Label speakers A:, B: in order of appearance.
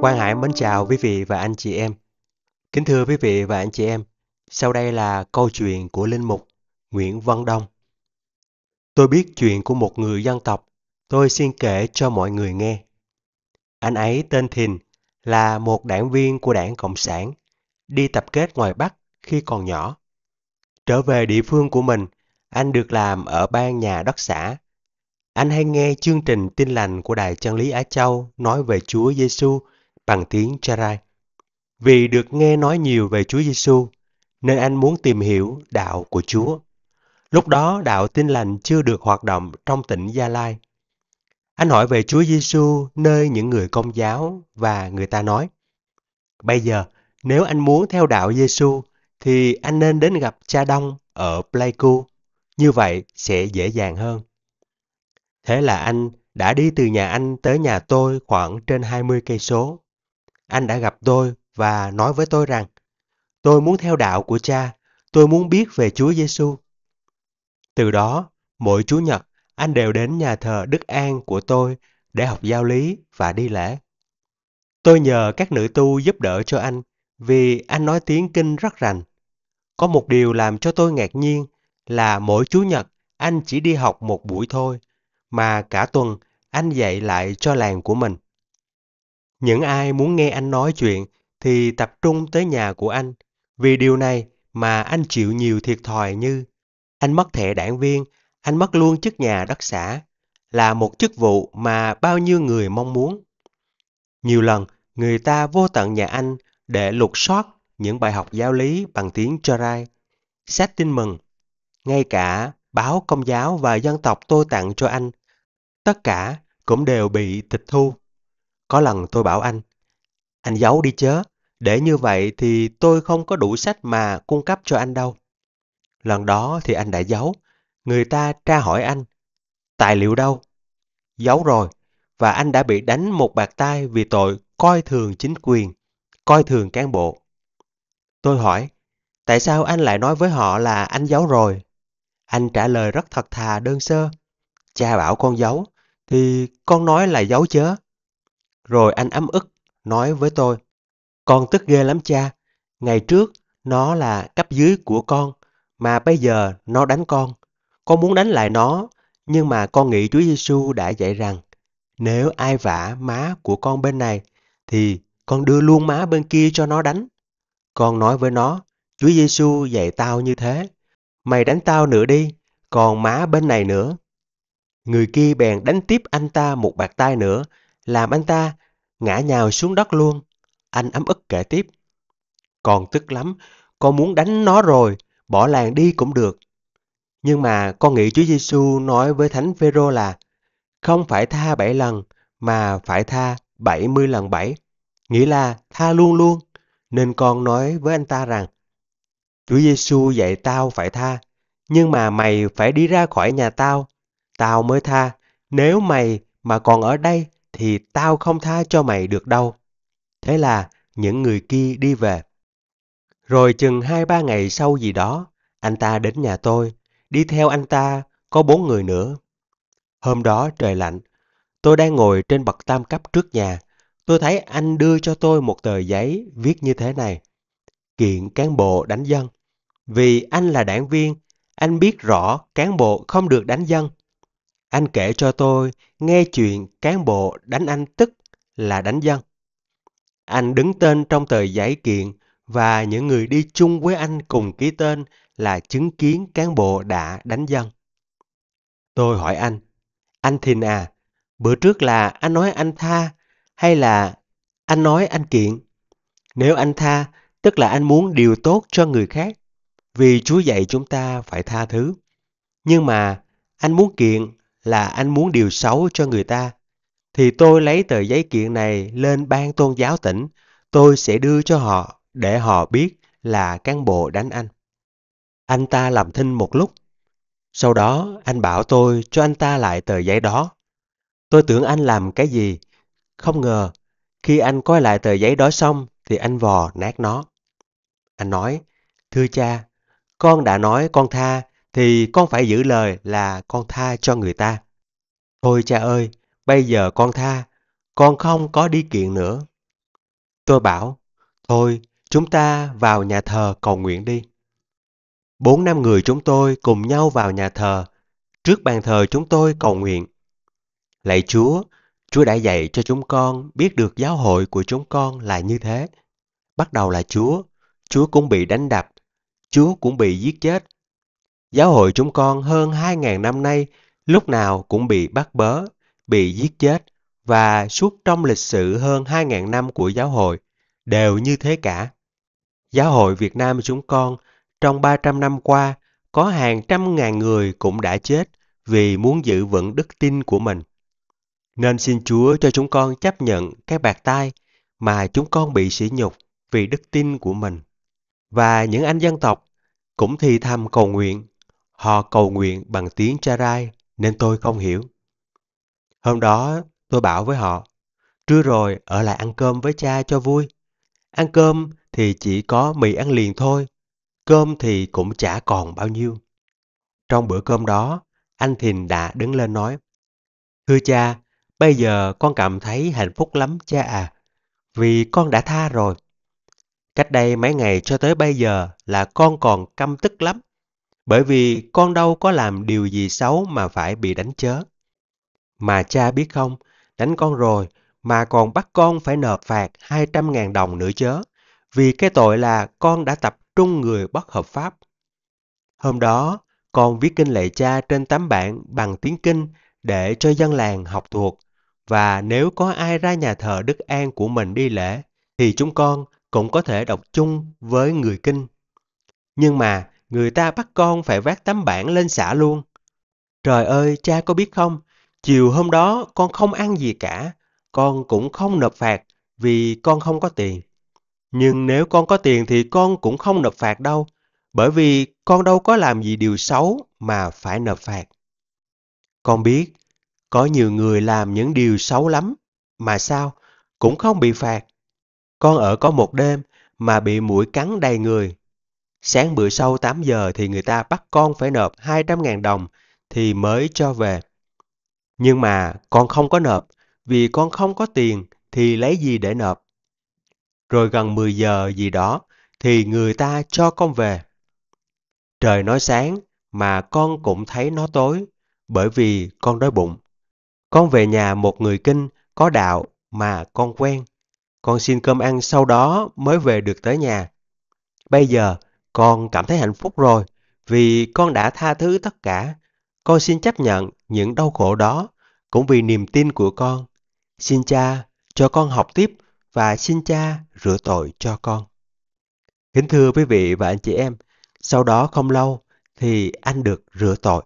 A: Quang Hải mến chào quý vị và anh chị em. Kính thưa quý vị và anh chị em, sau đây là câu chuyện của Linh Mục Nguyễn Văn Đông. Tôi biết chuyện của một người dân tộc, tôi xin kể cho mọi người nghe. Anh ấy tên Thìn, là một đảng viên của đảng Cộng sản, đi tập kết ngoài Bắc khi còn nhỏ. Trở về địa phương của mình, anh được làm ở ban nhà đất xã. Anh hay nghe chương trình tin lành của Đài Chân Lý Á Châu nói về Chúa Giêsu xu bằng tiếng Charai. Vì được nghe nói nhiều về Chúa Giêsu, nên anh muốn tìm hiểu đạo của Chúa. Lúc đó đạo tin lành chưa được hoạt động trong tỉnh Gia Lai. Anh hỏi về Chúa Giêsu nơi những người công giáo và người ta nói: "Bây giờ, nếu anh muốn theo đạo Giêsu thì anh nên đến gặp cha Đông ở Pleiku, như vậy sẽ dễ dàng hơn." Thế là anh đã đi từ nhà anh tới nhà tôi khoảng trên 20 cây số anh đã gặp tôi và nói với tôi rằng tôi muốn theo đạo của cha, tôi muốn biết về Chúa Giêsu. Từ đó, mỗi Chúa Nhật, anh đều đến nhà thờ Đức An của tôi để học giáo lý và đi lễ. Tôi nhờ các nữ tu giúp đỡ cho anh vì anh nói tiếng kinh rất rành. Có một điều làm cho tôi ngạc nhiên là mỗi Chúa Nhật anh chỉ đi học một buổi thôi, mà cả tuần anh dạy lại cho làng của mình. Những ai muốn nghe anh nói chuyện thì tập trung tới nhà của anh. Vì điều này mà anh chịu nhiều thiệt thòi như anh mất thẻ đảng viên, anh mất luôn chức nhà đất xã, là một chức vụ mà bao nhiêu người mong muốn. Nhiều lần, người ta vô tận nhà anh để lục soát những bài học giáo lý bằng tiếng Cho Rai, sách tin mừng, ngay cả báo công giáo và dân tộc tôi tặng cho anh. Tất cả cũng đều bị tịch thu. Có lần tôi bảo anh, anh giấu đi chớ, để như vậy thì tôi không có đủ sách mà cung cấp cho anh đâu. Lần đó thì anh đã giấu, người ta tra hỏi anh, tài liệu đâu? Giấu rồi, và anh đã bị đánh một bạc tai vì tội coi thường chính quyền, coi thường cán bộ. Tôi hỏi, tại sao anh lại nói với họ là anh giấu rồi? Anh trả lời rất thật thà đơn sơ. Cha bảo con giấu, thì con nói là giấu chớ. Rồi anh ấm ức, nói với tôi. Con tức ghê lắm cha. Ngày trước, nó là cấp dưới của con, mà bây giờ nó đánh con. Con muốn đánh lại nó, nhưng mà con nghĩ Chúa Giêsu đã dạy rằng, nếu ai vả má của con bên này, thì con đưa luôn má bên kia cho nó đánh. Con nói với nó, Chúa Giêsu dạy tao như thế. Mày đánh tao nữa đi, còn má bên này nữa. Người kia bèn đánh tiếp anh ta một bạt tay nữa làm anh ta ngã nhào xuống đất luôn. Anh ấm ức kể tiếp. Còn tức lắm, con muốn đánh nó rồi, bỏ làng đi cũng được. Nhưng mà con nghĩ Chúa Giêsu nói với Thánh Phêrô là không phải tha bảy lần mà phải tha bảy mươi lần bảy, nghĩa là tha luôn luôn. Nên con nói với anh ta rằng Chúa Giêsu dạy tao phải tha, nhưng mà mày phải đi ra khỏi nhà tao, tao mới tha. Nếu mày mà còn ở đây thì tao không tha cho mày được đâu. Thế là những người kia đi về. Rồi chừng hai ba ngày sau gì đó, anh ta đến nhà tôi, đi theo anh ta có bốn người nữa. Hôm đó trời lạnh, tôi đang ngồi trên bậc tam cấp trước nhà. Tôi thấy anh đưa cho tôi một tờ giấy viết như thế này. Kiện cán bộ đánh dân. Vì anh là đảng viên, anh biết rõ cán bộ không được đánh dân. Anh kể cho tôi nghe chuyện cán bộ đánh anh tức là đánh dân. Anh đứng tên trong tờ giấy kiện và những người đi chung với anh cùng ký tên là chứng kiến cán bộ đã đánh dân. Tôi hỏi anh, anh Thìn à, bữa trước là anh nói anh tha hay là anh nói anh kiện? Nếu anh tha, tức là anh muốn điều tốt cho người khác, vì Chúa dạy chúng ta phải tha thứ. Nhưng mà anh muốn kiện là anh muốn điều xấu cho người ta, thì tôi lấy tờ giấy kiện này lên ban tôn giáo tỉnh, tôi sẽ đưa cho họ để họ biết là cán bộ đánh anh. Anh ta làm thinh một lúc. Sau đó anh bảo tôi cho anh ta lại tờ giấy đó. Tôi tưởng anh làm cái gì. Không ngờ, khi anh coi lại tờ giấy đó xong thì anh vò nát nó. Anh nói, thưa cha, con đã nói con tha thì con phải giữ lời là con tha cho người ta. Thôi cha ơi, bây giờ con tha, con không có đi kiện nữa. Tôi bảo, thôi, chúng ta vào nhà thờ cầu nguyện đi. Bốn năm người chúng tôi cùng nhau vào nhà thờ, trước bàn thờ chúng tôi cầu nguyện. Lạy Chúa, Chúa đã dạy cho chúng con biết được giáo hội của chúng con là như thế. Bắt đầu là Chúa, Chúa cũng bị đánh đập, Chúa cũng bị giết chết Giáo hội chúng con hơn 2.000 năm nay lúc nào cũng bị bắt bớ, bị giết chết và suốt trong lịch sử hơn 2.000 năm của giáo hội đều như thế cả. Giáo hội Việt Nam chúng con trong 300 năm qua có hàng trăm ngàn người cũng đã chết vì muốn giữ vững đức tin của mình. Nên xin Chúa cho chúng con chấp nhận cái bạc tai mà chúng con bị sỉ nhục vì đức tin của mình. Và những anh dân tộc cũng thì thầm cầu nguyện Họ cầu nguyện bằng tiếng cha rai nên tôi không hiểu. Hôm đó tôi bảo với họ, trưa rồi ở lại ăn cơm với cha cho vui. Ăn cơm thì chỉ có mì ăn liền thôi, cơm thì cũng chả còn bao nhiêu. Trong bữa cơm đó, anh Thìn đã đứng lên nói, Thưa cha, bây giờ con cảm thấy hạnh phúc lắm cha à, vì con đã tha rồi. Cách đây mấy ngày cho tới bây giờ là con còn căm tức lắm bởi vì con đâu có làm điều gì xấu mà phải bị đánh chớ. Mà cha biết không, đánh con rồi mà còn bắt con phải nộp phạt 200.000 đồng nữa chớ, vì cái tội là con đã tập trung người bất hợp pháp. Hôm đó, con viết kinh lệ cha trên tấm bảng bằng tiếng kinh để cho dân làng học thuộc, và nếu có ai ra nhà thờ Đức An của mình đi lễ, thì chúng con cũng có thể đọc chung với người kinh. Nhưng mà người ta bắt con phải vác tấm bảng lên xã luôn. Trời ơi, cha có biết không, chiều hôm đó con không ăn gì cả, con cũng không nộp phạt vì con không có tiền. Nhưng nếu con có tiền thì con cũng không nộp phạt đâu, bởi vì con đâu có làm gì điều xấu mà phải nộp phạt. Con biết, có nhiều người làm những điều xấu lắm, mà sao, cũng không bị phạt. Con ở có một đêm mà bị mũi cắn đầy người Sáng bữa sau 8 giờ thì người ta bắt con phải nộp 200.000 đồng thì mới cho về. Nhưng mà con không có nộp, vì con không có tiền thì lấy gì để nộp. Rồi gần 10 giờ gì đó thì người ta cho con về. Trời nói sáng mà con cũng thấy nó tối, bởi vì con đói bụng. Con về nhà một người kinh, có đạo mà con quen. Con xin cơm ăn sau đó mới về được tới nhà. Bây giờ con cảm thấy hạnh phúc rồi vì con đã tha thứ tất cả. Con xin chấp nhận những đau khổ đó cũng vì niềm tin của con. Xin cha cho con học tiếp và xin cha rửa tội cho con. Kính thưa quý vị và anh chị em, sau đó không lâu thì anh được rửa tội.